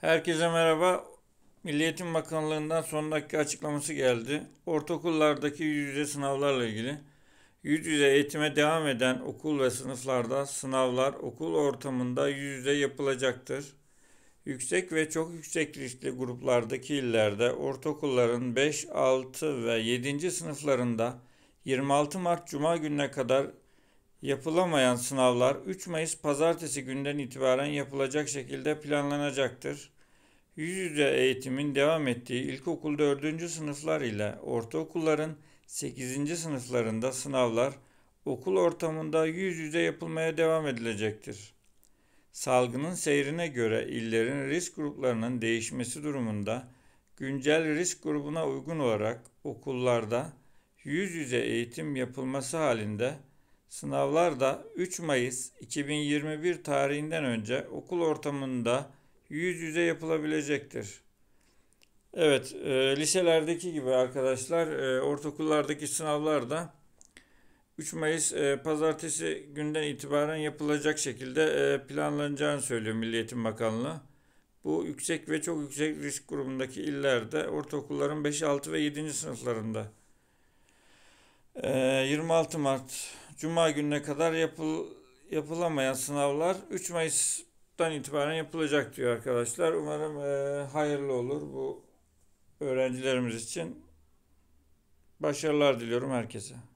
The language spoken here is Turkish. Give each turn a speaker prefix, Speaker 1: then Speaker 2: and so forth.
Speaker 1: Herkese merhaba. Milliyetin Bakanlığı'ndan son dakika açıklaması geldi. Ortaokullardaki yüz yüze sınavlarla ilgili. Yüz yüze eğitime devam eden okul ve sınıflarda sınavlar okul ortamında yüz yüze yapılacaktır. Yüksek ve çok yüksek riskli gruplardaki illerde ortaokulların 5, 6 ve 7. sınıflarında 26 Mart Cuma gününe kadar yapılamayan sınavlar 3 Mayıs pazartesi günden itibaren yapılacak şekilde planlanacaktır. Yüz yüze eğitimin devam ettiği ilkokul 4. sınıflar ile ortaokulların 8. sınıflarında sınavlar okul ortamında yüz yüze yapılmaya devam edilecektir. Salgının seyrine göre illerin risk gruplarının değişmesi durumunda güncel risk grubuna uygun olarak okullarda yüz yüze eğitim yapılması halinde Sınavlar da 3 Mayıs 2021 tarihinden önce okul ortamında yüz yüze yapılabilecektir. Evet, e, liselerdeki gibi arkadaşlar e, ortaokullardaki sınavlar da 3 Mayıs e, pazartesi günden itibaren yapılacak şekilde e, planlanacağını söylüyor Milliyetin Bakanlığı. Bu yüksek ve çok yüksek risk grubundaki illerde ortaokulların 5, 6 ve 7. sınıflarında. E, 26 Mart Cuma gününe kadar yapıl, yapılamayan sınavlar 3 Mayıs'tan itibaren yapılacak diyor arkadaşlar. Umarım e, hayırlı olur bu öğrencilerimiz için. Başarılar diliyorum herkese.